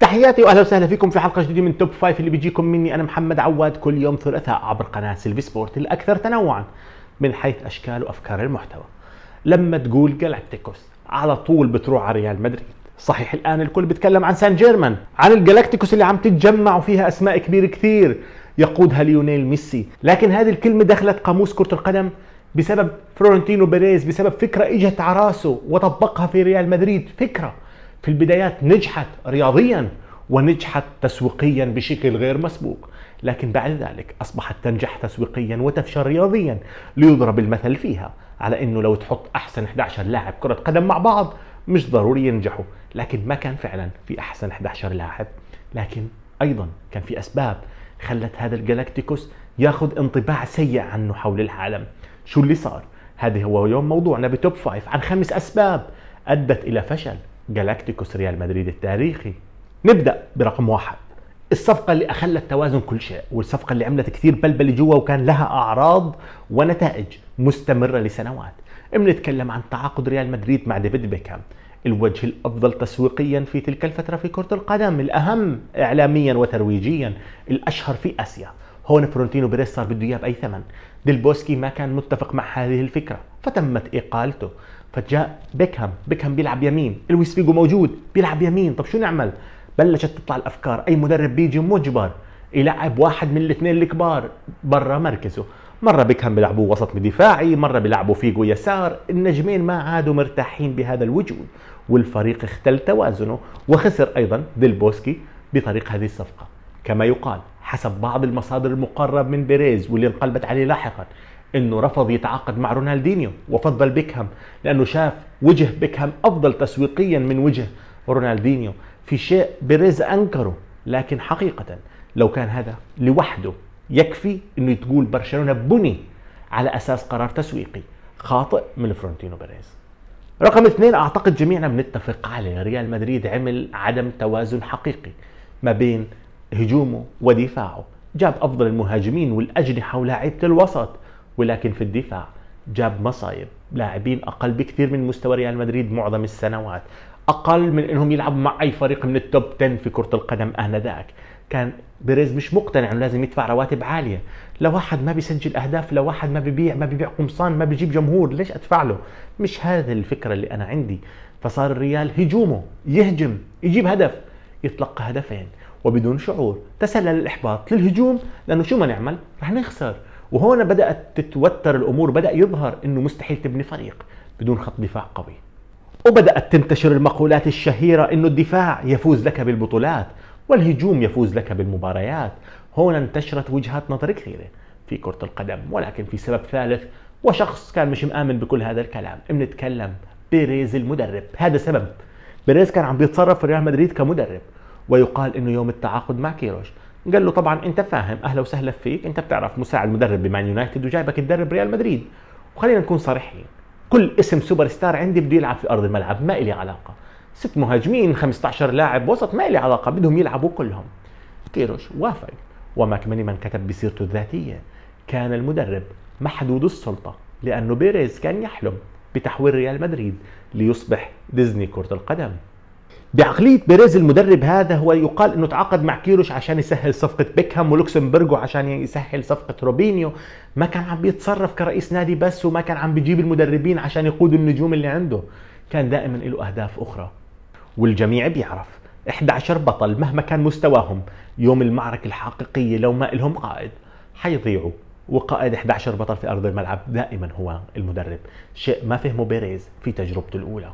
تحياتي واهلا وسهلا فيكم في حلقه جديده من توب فايف اللي بيجيكم مني انا محمد عواد كل يوم ثلاثاء عبر قناه سيلفي سبورت الاكثر تنوعا من حيث اشكال وافكار المحتوى. لما تقول جالاكتيكوس على طول بتروح على ريال مدريد، صحيح الان الكل بيتكلم عن سان جيرمان، عن الجالاكتيكوس اللي عم تتجمع وفيها اسماء كبيره كثير يقودها ليونيل ميسي، لكن هذه الكلمه دخلت قاموس كره القدم بسبب فلورنتينو بيريز بسبب فكره اجت على راسه وطبقها في ريال مدريد، فكره في البدايات نجحت رياضيا ونجحت تسويقيا بشكل غير مسبوق لكن بعد ذلك أصبحت تنجح تسويقيا وتفشل رياضيا ليضرب المثل فيها على أنه لو تحط أحسن 11 لاعب كرة قدم مع بعض مش ضروري ينجحوا لكن ما كان فعلا في أحسن 11 لاعب لكن أيضا كان في أسباب خلت هذا الجلاكتيكوس ياخذ انطباع سيء عنه حول العالم شو اللي صار؟ هذا هو يوم موضوعنا بتوب فايف عن خمس أسباب أدت إلى فشل جالاكتيكوس ريال مدريد التاريخي نبدا برقم واحد الصفقه اللي اخلت توازن كل شيء والصفقه اللي عملت كثير بلبله جوا وكان لها اعراض ونتائج مستمره لسنوات بنتكلم عن تعاقد ريال مدريد مع ديفيد بيكهام الوجه الافضل تسويقيا في تلك الفتره في كره القدم الاهم اعلاميا وترويجيا الاشهر في اسيا هون فرونتينو بريس صار بده اياه باي ثمن ديل بوسكي ما كان متفق مع هذه الفكره فتمت اقالته فجاء بيكهام بيكهام بيلعب يمين لويس فيجو موجود بيلعب يمين طب شو نعمل بلشت تطلع الافكار اي مدرب بيجي مجبر يلعب واحد من الاثنين الكبار برا مركزه مره بيكهام بيلعبوه وسط دفاعي مره بيلعبوا فيجو يسار النجمين ما عادوا مرتاحين بهذا الوجود والفريق اختل توازنه وخسر ايضا ديلبوسكي بطريق هذه الصفقه كما يقال حسب بعض المصادر المقرب من بيريز واللي انقلبت عليه لاحقا انه رفض يتعاقد مع رونالدينيو وفضل بيكهام لانه شاف وجه بيكهام افضل تسويقيا من وجه رونالدينيو في شيء بيريز انكره لكن حقيقه لو كان هذا لوحده يكفي انه تقول برشلونه بني على اساس قرار تسويقي خاطئ من فرونتينو بيريز رقم اثنين اعتقد جميعنا بنتفق عليه ريال مدريد عمل عدم توازن حقيقي ما بين هجومه ودفاعه جاب افضل المهاجمين والاجنحه ولاعيبه الوسط ولكن في الدفاع جاب مصايب لاعبين اقل بكثير من مستوى ريال مدريد معظم السنوات اقل من انهم يلعبوا مع اي فريق من التوب 10 في كره القدم انذاك كان بيريز مش مقتنع انه لازم يدفع رواتب عاليه لواحد ما بيسجل اهداف لواحد ما ببيع ما ببيع قمصان ما بجيب جمهور ليش ادفع له مش هذه الفكره اللي انا عندي فصار الريال هجومه يهجم يجيب هدف يتلقى هدفين وبدون شعور تسلل الاحباط للهجوم لانه شو ما نعمل رح نخسر وهنا بدات تتوتر الامور بدا يظهر انه مستحيل تبني فريق بدون خط دفاع قوي وبدات تنتشر المقولات الشهيره انه الدفاع يفوز لك بالبطولات والهجوم يفوز لك بالمباريات هنا انتشرت وجهات نظر كثيره في كره القدم ولكن في سبب ثالث وشخص كان مش مآمن بكل هذا الكلام بنتكلم بيريز المدرب هذا سبب بيريز كان عم بيتصرف في ريال مدريد كمدرب ويقال انه يوم التعاقد مع كيروش قال له طبعا انت فاهم اهلا وسهلا فيك انت بتعرف مساعد مدرب بمان يونايتد وجايبك تدرب ريال مدريد وخلينا نكون صريحين كل اسم سوبر ستار عندي بده يلعب في ارض الملعب ما لي علاقه ست مهاجمين 15 لاعب وسط ما لي علاقه بدهم يلعبوا كلهم كيروش وافق وماك من كتب بسيرته الذاتيه كان المدرب محدود السلطه لانه بيريز كان يحلم بتحويل ريال مدريد ليصبح ديزني كره القدم بعقليه بيريز المدرب هذا هو يقال انه تعاقد مع كيروش عشان يسهل صفقه بيكهام ولوكسمبرج وعشان يسهل صفقه روبينيو ما كان عم بيتصرف كرئيس نادي بس وما كان عم بيجيب المدربين عشان يقودوا النجوم اللي عنده كان دائما له اهداف اخرى والجميع بيعرف 11 بطل مهما كان مستواهم يوم المعركة الحقيقية لو ما لهم قائد حيضيعوا وقائد 11 بطل في أرض الملعب دائما هو المدرب شيء ما فهمه بيريز في تجربته الأولى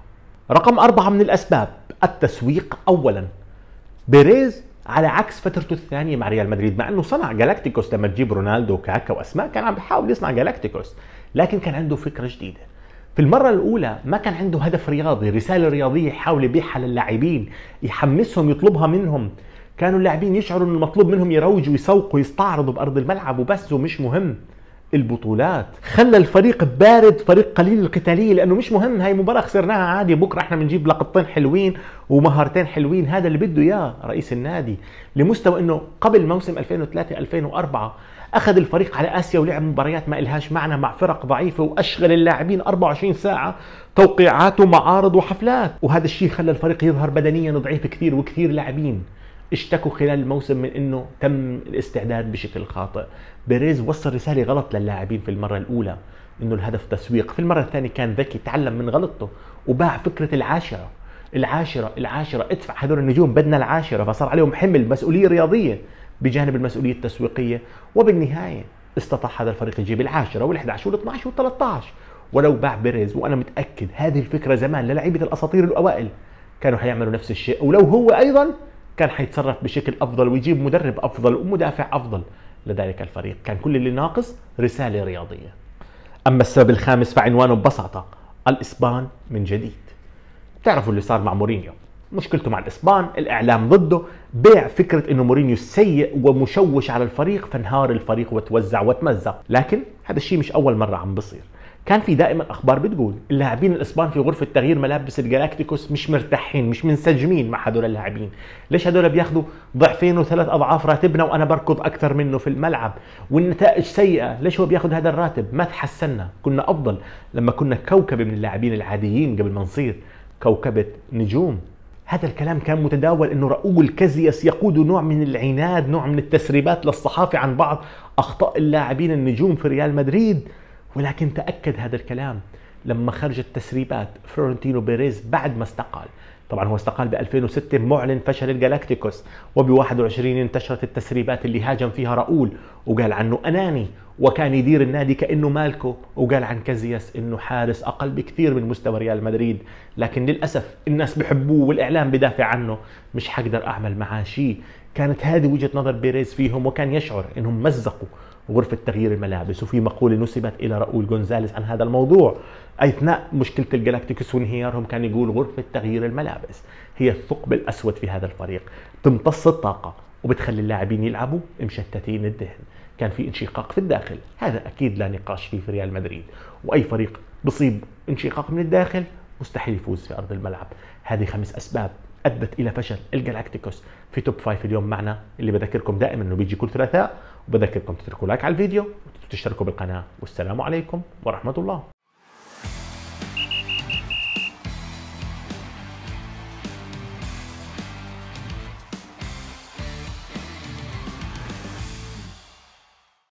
رقم أربعة من الأسباب التسويق أولا بيريز على عكس فترته الثانية مع ريال مدريد مع انه صنع جالاكتيكوس لما تجيب رونالدو وكاكا واسماء كان عم بيحاول يصنع جالاكتيكوس لكن كان عنده فكرة جديدة في المرة الأولى ما كان عنده هدف رياضي رسالة رياضية يحاول يبيعها للاعبين يحمسهم يطلبها منهم كانوا اللاعبين يشعروا انه المطلوب منهم يروجوا يسوقوا يستعرضوا بأرض الملعب وبس ومش مهم البطولات خلى الفريق بارد فريق قليل القتاليه لانه مش مهم هاي مباراه خسرناها عادي بكره احنا بنجيب لقطتين حلوين ومهارتين حلوين هذا اللي بده اياه رئيس النادي لمستوى انه قبل موسم 2003 2004 اخذ الفريق على اسيا ولعب مباريات ما الهاش معنى مع فرق ضعيفه واشغل اللاعبين 24 ساعه توقيعات ومعارض وحفلات وهذا الشيء خلى الفريق يظهر بدنيا ضعيف كثير وكثير لاعبين اشتكوا خلال الموسم من انه تم الاستعداد بشكل خاطئ بيريز وصل رساله غلط للاعبين في المره الاولى انه الهدف تسويق في المره الثانيه كان ذكي تعلم من غلطته وباع فكره العاشره العاشره العاشره ادفع هذول النجوم بدنا العاشره فصار عليهم حمل مسؤوليه رياضيه بجانب المسؤوليه التسويقيه وبالنهايه استطاع هذا الفريق يجيب العاشره وال11 وال12 وال13 ولو باع بيريز وانا متاكد هذه الفكره زمان للعيبه الاساطير الاوائل كانوا حيعملوا نفس الشيء ولو هو ايضا كان حيتصرف بشكل افضل ويجيب مدرب افضل ومدافع افضل لذلك الفريق كان كل اللي ناقص رساله رياضيه اما السبب الخامس فعنوانه ببساطه الاسبان من جديد تعرفوا اللي صار مع مورينيو مشكلته مع الاسبان الاعلام ضده بيع فكره انه مورينيو سيء ومشوش على الفريق فانهار الفريق وتوزع وتمزق لكن هذا الشيء مش اول مره عم بصير كان في دائما اخبار بتقول اللاعبين الاسبان في غرفه تغيير ملابس الجلاكتيكوس مش مرتاحين مش منسجمين مع هدول اللاعبين ليش هدول بياخذوا ضعفين وثلاث اضعاف راتبنا وانا بركض اكثر منه في الملعب والنتائج سيئه ليش هو بياخذ هذا الراتب ما تحسنا كنا افضل لما كنا كوكبه من اللاعبين العاديين قبل ما نصير كوكبه نجوم هذا الكلام كان متداول انه راؤول كازياس يقود نوع من العناد نوع من التسريبات للصحافه عن بعض اخطاء اللاعبين النجوم في ريال مدريد ولكن تأكد هذا الكلام لما خرجت تسريبات فلورنتينو بيريز بعد ما استقال طبعا هو استقال ب 2006 معلن فشل الجالاكتيكوس وب 21 انتشرت التسريبات اللي هاجم فيها راؤول وقال عنه اناني وكان يدير النادي كانه مالكو وقال عن كازياس انه حارس اقل بكثير من مستوى ريال مدريد لكن للاسف الناس بحبوه والاعلام بدافع عنه مش حقدر اعمل معاه شيء كانت هذه وجهه نظر بيريز فيهم وكان يشعر انهم مزقوا غرفة تغيير الملابس وفي مقولة نسبت إلى راؤول جونزاليس عن هذا الموضوع أثناء مشكلة الجلاكتيكوس وانهيارهم كان يقول غرفة تغيير الملابس هي الثقب الأسود في هذا الفريق تمتص الطاقة وبتخلي اللاعبين يلعبوا مشتتين الذهن كان في انشقاق في الداخل هذا أكيد لا نقاش فيه في ريال مدريد وأي فريق بصيب انشقاق من الداخل مستحيل يفوز في أرض الملعب هذه خمس أسباب ادت الى فشل الجالاكتيكوس في توب 5 اليوم معنا اللي بذكركم دائما انه بيجي كل ثلاثاء وبذكركم تتركوا لايك على الفيديو وتشتركوا بالقناه والسلام عليكم ورحمه الله